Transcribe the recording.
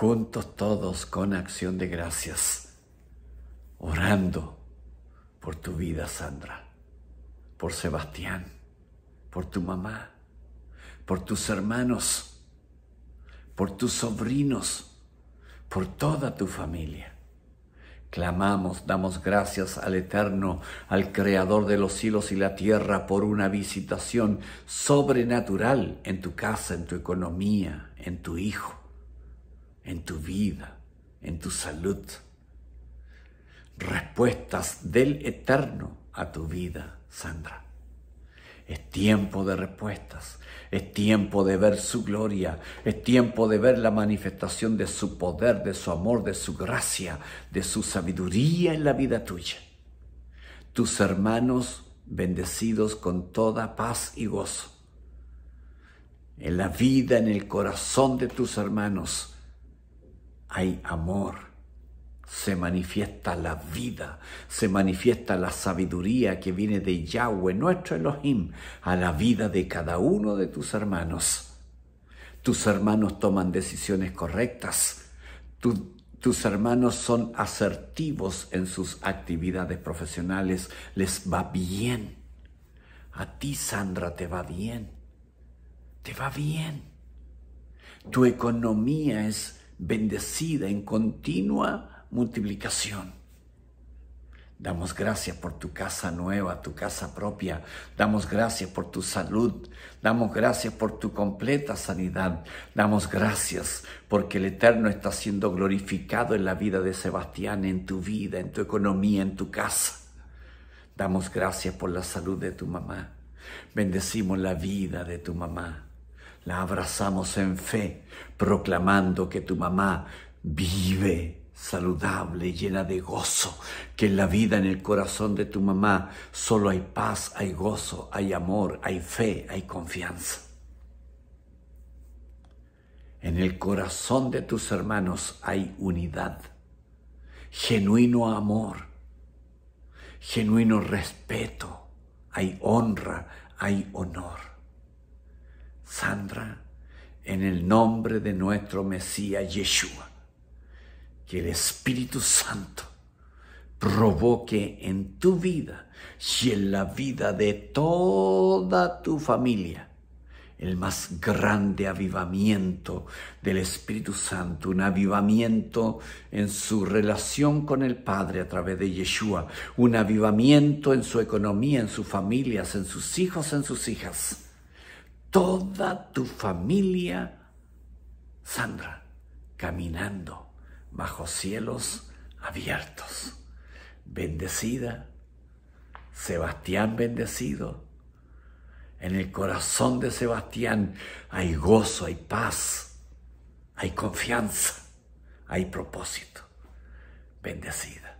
juntos todos con acción de gracias, orando por tu vida, Sandra, por Sebastián, por tu mamá, por tus hermanos, por tus sobrinos, por toda tu familia. Clamamos, damos gracias al Eterno, al Creador de los cielos y la tierra, por una visitación sobrenatural en tu casa, en tu economía, en tu hijo en tu vida, en tu salud. Respuestas del Eterno a tu vida, Sandra. Es tiempo de respuestas, es tiempo de ver su gloria, es tiempo de ver la manifestación de su poder, de su amor, de su gracia, de su sabiduría en la vida tuya. Tus hermanos bendecidos con toda paz y gozo. En la vida, en el corazón de tus hermanos, hay amor, se manifiesta la vida, se manifiesta la sabiduría que viene de Yahweh, nuestro Elohim, a la vida de cada uno de tus hermanos. Tus hermanos toman decisiones correctas, tus hermanos son asertivos en sus actividades profesionales, les va bien. A ti, Sandra, te va bien, te va bien. Tu economía es bendecida en continua multiplicación. Damos gracias por tu casa nueva, tu casa propia. Damos gracias por tu salud. Damos gracias por tu completa sanidad. Damos gracias porque el Eterno está siendo glorificado en la vida de Sebastián, en tu vida, en tu economía, en tu casa. Damos gracias por la salud de tu mamá. Bendecimos la vida de tu mamá la abrazamos en fe, proclamando que tu mamá vive saludable llena de gozo, que en la vida, en el corazón de tu mamá, solo hay paz, hay gozo, hay amor, hay fe, hay confianza. En el corazón de tus hermanos hay unidad, genuino amor, genuino respeto, hay honra, hay honor. Sandra, en el nombre de nuestro Mesías Yeshua. Que el Espíritu Santo provoque en tu vida y en la vida de toda tu familia el más grande avivamiento del Espíritu Santo, un avivamiento en su relación con el Padre a través de Yeshua, un avivamiento en su economía, en sus familias, en sus hijos, en sus hijas toda tu familia, Sandra, caminando bajo cielos abiertos. Bendecida, Sebastián bendecido. En el corazón de Sebastián hay gozo, hay paz, hay confianza, hay propósito. Bendecida.